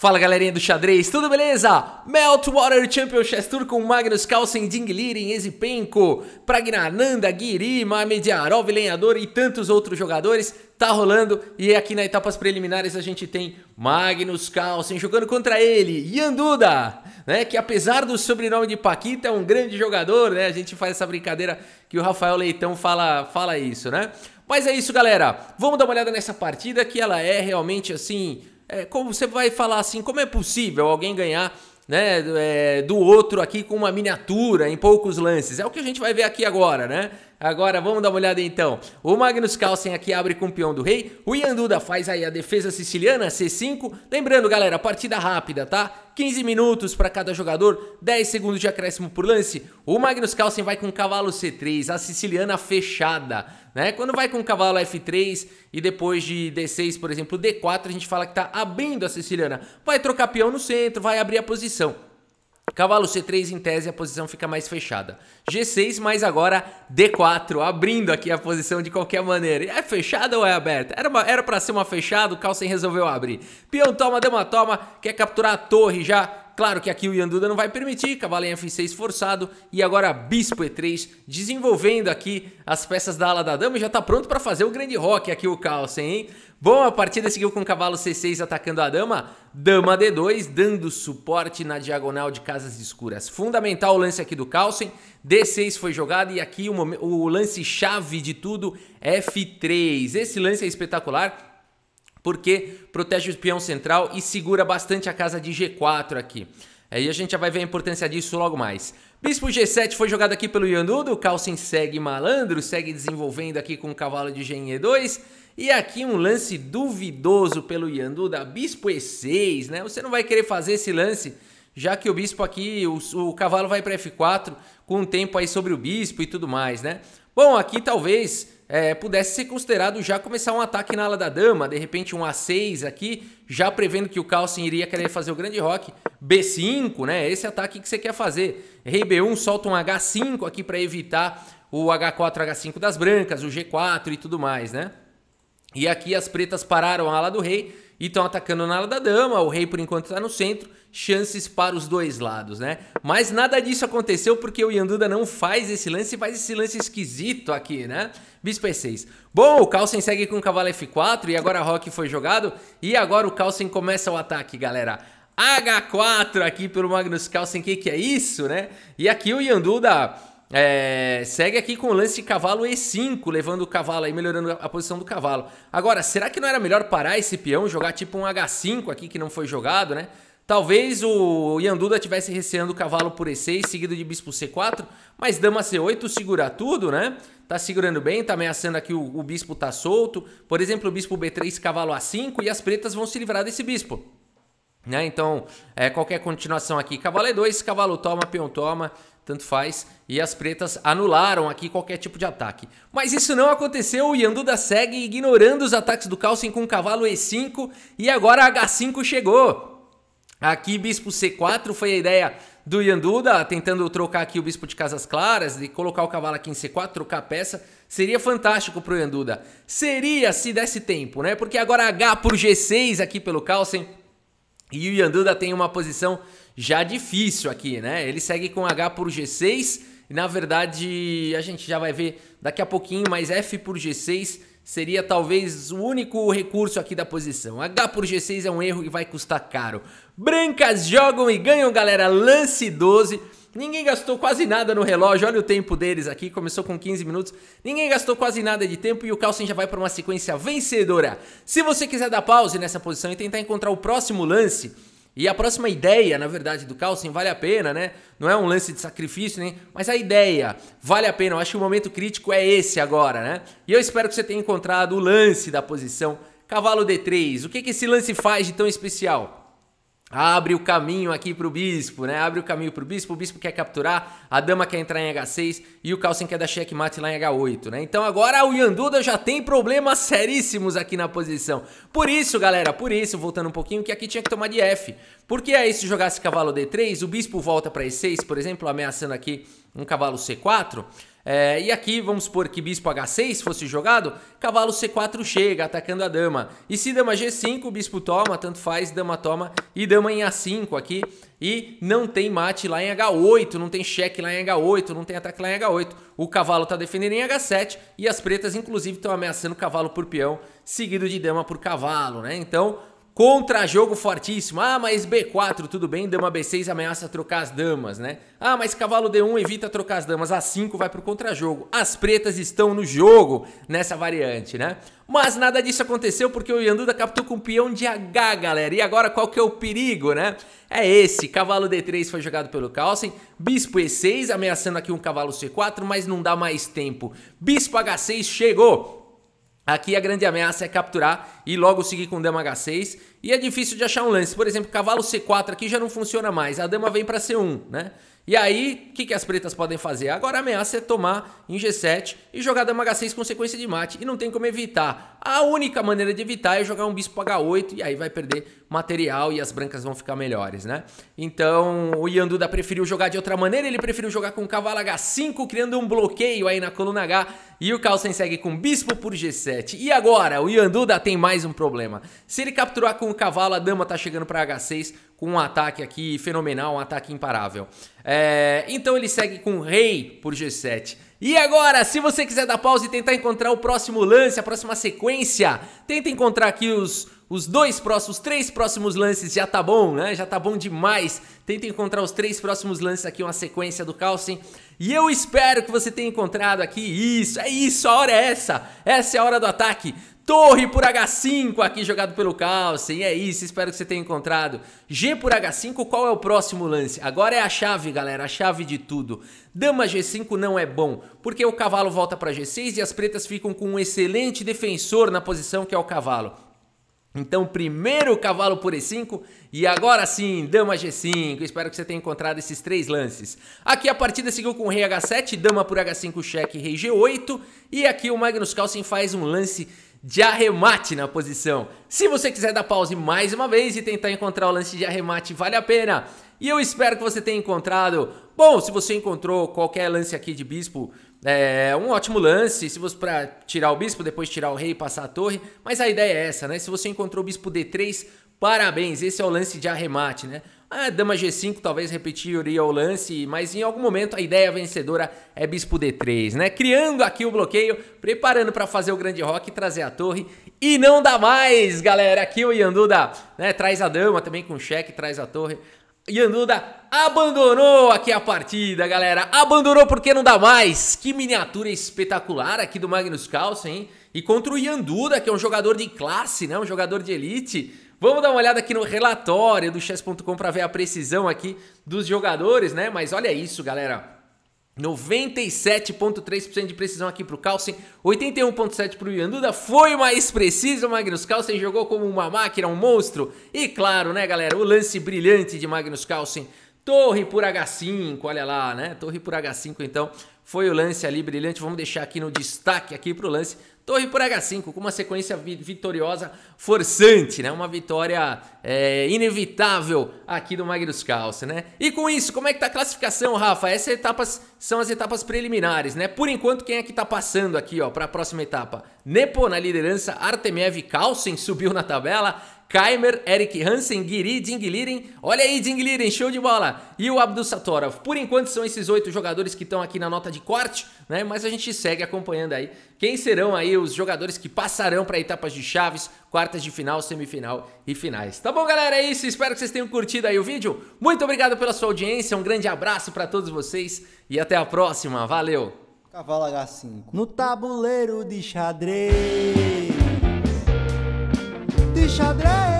Fala galerinha do xadrez, tudo beleza? Meltwater Champion Chess Tour com Magnus Carlsen, Ding Liren, Ezipenko, Pragnananda, Guirima, Mediarov, Lenhador e tantos outros jogadores. Tá rolando e aqui na etapas preliminares a gente tem Magnus Carlsen jogando contra ele, Ian Duda, né? Que apesar do sobrenome de Paquita é um grande jogador, né? A gente faz essa brincadeira que o Rafael Leitão fala, fala isso, né? Mas é isso, galera. Vamos dar uma olhada nessa partida que ela é realmente assim é, como você vai falar assim, como é possível alguém ganhar né, é, do outro aqui com uma miniatura em poucos lances? É o que a gente vai ver aqui agora, né? Agora vamos dar uma olhada então. O Magnus Carlsen aqui abre com o peão do rei. O Yanduda faz aí a defesa siciliana, C5. Lembrando, galera, partida rápida, tá? 15 minutos para cada jogador, 10 segundos de acréscimo por lance. O Magnus Carlsen vai com cavalo C3, a siciliana fechada, né? Quando vai com cavalo F3 e depois de D6, por exemplo, D4, a gente fala que tá abrindo a siciliana. Vai trocar peão no centro, vai abrir a posição. Cavalo C3 em tese a posição fica mais fechada. G6, mas agora D4, abrindo aqui a posição de qualquer maneira. É fechada ou é aberta? Era, uma, era pra ser uma fechada, o Carlsen resolveu abrir. Peão toma, deu uma toma, quer capturar a torre já Claro que aqui o Yanduda não vai permitir, cavalo em F6 forçado e agora bispo E3 desenvolvendo aqui as peças da ala da dama e já está pronto para fazer o grande rock aqui o Carlsen, hein? Bom, a partida seguiu com o cavalo C6 atacando a dama, dama D2 dando suporte na diagonal de casas escuras. Fundamental o lance aqui do Carlsen, D6 foi jogado e aqui o, o lance chave de tudo, F3. Esse lance é espetacular, porque protege o peão central e segura bastante a casa de G4 aqui. Aí a gente já vai ver a importância disso logo mais. Bispo G7 foi jogado aqui pelo Yanudo, o Carlsen segue malandro, segue desenvolvendo aqui com o cavalo de Gen E2. E aqui um lance duvidoso pelo Yanduda, Bispo E6, né? Você não vai querer fazer esse lance, já que o Bispo aqui, o, o cavalo vai para F4, com um tempo aí sobre o Bispo e tudo mais, né? Bom, aqui talvez é, pudesse ser considerado já começar um ataque na ala da dama, de repente um A6 aqui, já prevendo que o Carlsen iria querer fazer o grande rock, B5, né? Esse ataque que você quer fazer. Rei B1 solta um H5 aqui para evitar o H4, H5 das brancas, o G4 e tudo mais, né? E aqui as pretas pararam a ala do rei e estão atacando na ala da dama. O rei, por enquanto, está no centro. Chances para os dois lados, né? Mas nada disso aconteceu porque o Yanduda não faz esse lance faz esse lance esquisito aqui, né? Bispo E6. Bom, o Carlsen segue com o cavalo F4 e agora Rock foi jogado. E agora o Carlsen começa o ataque, galera. H4 aqui pelo Magnus Carlsen, que que é isso, né? E aqui o Yanduda é, segue aqui com o lance de cavalo E5, levando o cavalo aí, melhorando a posição do cavalo. Agora, será que não era melhor parar esse peão, jogar tipo um H5 aqui que não foi jogado, né? Talvez o Yanduda tivesse receando o cavalo por E6, seguido de bispo C4, mas dama C8 segura tudo, né? Tá segurando bem, tá ameaçando aqui o, o bispo tá solto. Por exemplo, o bispo B3, cavalo A5 e as pretas vão se livrar desse bispo. Né? Então, é, qualquer continuação aqui, cavalo e é 2, cavalo toma, peão toma, tanto faz. E as pretas anularam aqui qualquer tipo de ataque. Mas isso não aconteceu, o Yanduda segue ignorando os ataques do Carlsen com cavalo E5 e agora H5 chegou. Aqui bispo C4 foi a ideia do Yanduda, tentando trocar aqui o bispo de Casas Claras e colocar o cavalo aqui em C4, trocar a peça. Seria fantástico pro Yanduda. Seria se desse tempo, né? Porque agora H por G6 aqui pelo Carlsen e o Yanduda tem uma posição já difícil aqui, né? Ele segue com H por G6. E na verdade, a gente já vai ver daqui a pouquinho, mas F por G6 seria talvez o único recurso aqui da posição. H por G6 é um erro e vai custar caro. Brancas jogam e ganham, galera. Lance 12. Ninguém gastou quase nada no relógio. Olha o tempo deles aqui, começou com 15 minutos. Ninguém gastou quase nada de tempo e o Carlsen já vai para uma sequência vencedora. Se você quiser dar pause nessa posição e tentar encontrar o próximo lance, e a próxima ideia, na verdade, do Carlsen vale a pena, né? Não é um lance de sacrifício, né? Mas a ideia vale a pena. Eu acho que o momento crítico é esse agora, né? E eu espero que você tenha encontrado o lance da posição cavalo D3. O que, que esse lance faz de tão especial? abre o caminho aqui para o bispo, né? Abre o caminho para o bispo, o bispo quer capturar, a dama quer entrar em H6 e o Carlsen quer dar checkmate lá em H8, né? Então agora o Yanduda já tem problemas seríssimos aqui na posição. Por isso, galera, por isso, voltando um pouquinho, que aqui tinha que tomar de F. Porque aí se jogasse cavalo D3, o bispo volta para E6, por exemplo, ameaçando aqui um cavalo C4, é, eh, e aqui vamos supor que bispo H6 fosse jogado, cavalo C4 chega, atacando a dama. E se dama G5, o bispo toma, tanto faz, dama toma e dama em A5 aqui. E não tem mate lá em H8, não tem cheque lá em H8, não tem ataque lá em H8. O cavalo está defendendo em H7 e as pretas inclusive estão ameaçando o cavalo por peão, seguido de dama por cavalo, né? Então Contra-jogo fortíssimo. Ah, mas B4, tudo bem, dama B6 ameaça trocar as damas, né? Ah, mas cavalo D1 evita trocar as damas. A5 vai pro contra-jogo. As pretas estão no jogo nessa variante, né? Mas nada disso aconteceu porque o Yanduda captou com o peão de H, galera. E agora qual que é o perigo, né? É esse. Cavalo D3 foi jogado pelo Carlsen. Bispo E6 ameaçando aqui um cavalo C4, mas não dá mais tempo. Bispo H6 chegou. Aqui a grande ameaça é capturar e logo seguir com dama H6. E é difícil de achar um lance. Por exemplo, cavalo C4 aqui já não funciona mais. A dama vem para C1, né? E aí, o que, que as pretas podem fazer? Agora a ameaça é tomar em G7 e jogar dama H6 com sequência de mate. E não tem como evitar. A única maneira de evitar é jogar um bispo H8 e aí vai perder material e as brancas vão ficar melhores, né? Então o Yanduda preferiu jogar de outra maneira, ele preferiu jogar com o cavalo H5, criando um bloqueio aí na coluna H. E o Carlsen segue com bispo por G7. E agora, o Yanduda tem mais um problema. Se ele capturar com o cavalo, a dama tá chegando para H6 com um ataque aqui fenomenal, um ataque imparável. É... então ele segue com rei por G7. E agora, se você quiser dar pausa e tentar encontrar o próximo lance, a próxima sequência, tenta encontrar aqui os os dois próximos, os três próximos lances já tá bom, né? Já tá bom demais. Tenta encontrar os três próximos lances aqui, uma sequência do Carlsen. E eu espero que você tenha encontrado aqui isso. É isso, a hora é essa. Essa é a hora do ataque. Torre por H5 aqui jogado pelo Carlsen. É isso, espero que você tenha encontrado. G por H5, qual é o próximo lance? Agora é a chave, galera, a chave de tudo. Dama G5 não é bom, porque o cavalo volta para G6 e as pretas ficam com um excelente defensor na posição que é o cavalo. Então, primeiro cavalo por E5 e agora sim, dama G5. Espero que você tenha encontrado esses três lances. Aqui a partida seguiu com rei H7, dama por H5, cheque, rei G8. E aqui o Magnus Carlsen faz um lance de arremate na posição. Se você quiser dar pause mais uma vez e tentar encontrar o lance de arremate, vale a pena. E eu espero que você tenha encontrado. Bom, se você encontrou qualquer lance aqui de bispo, é um ótimo lance. Se você para tirar o bispo, depois tirar o rei e passar a torre. Mas a ideia é essa, né? Se você encontrou o bispo D3, parabéns. Esse é o lance de arremate, né? A ah, dama G5 talvez repetiria o lance, mas em algum momento a ideia vencedora é bispo D3, né? Criando aqui o bloqueio, preparando para fazer o grande rock, trazer a torre e não dá mais, galera. Aqui o Yanduda, né, traz a dama também com cheque, traz a torre. Yanduda abandonou aqui a partida, galera. Abandonou porque não dá mais. Que miniatura espetacular aqui do Magnus Carlsen, hein? E contra o Yanduda, que é um jogador de classe, né? Um jogador de elite. Vamos dar uma olhada aqui no relatório do chess.com para ver a precisão aqui dos jogadores, né? Mas olha isso, galera. 97,3% de precisão aqui para o Carlsen, 81,7% para o Yanduda, foi mais preciso, Magnus Carlsen jogou como uma máquina, um monstro, e claro, né galera, o lance brilhante de Magnus Carlsen, torre por H5, olha lá, né, torre por H5 então, foi o lance ali brilhante, vamos deixar aqui no destaque aqui para o lance Torre por H5, com uma sequência vitoriosa forçante, né? Uma vitória é, inevitável aqui do Magnus Carlsen, né? E com isso, como é que tá a classificação, Rafa? Essas etapas são as etapas preliminares, né? Por enquanto, quem é que tá passando aqui, ó, para a próxima etapa? Nepo na liderança, Artemiev Carlsen subiu na tabela, Kaimer, Eric Hansen, Guiri, Liren. Olha aí, Liren, show de bola. E o Abdul Satorov. Por enquanto são esses oito jogadores que estão aqui na nota de corte, né? Mas a gente segue acompanhando aí quem serão aí os jogadores que passarão para etapas de chaves, quartas de final, semifinal e finais. Tá bom, galera? É isso. Espero que vocês tenham curtido aí o vídeo. Muito obrigado pela sua audiência. Um grande abraço para todos vocês e até a próxima. Valeu. Cavalo H5. No tabuleiro de xadrez xadrez.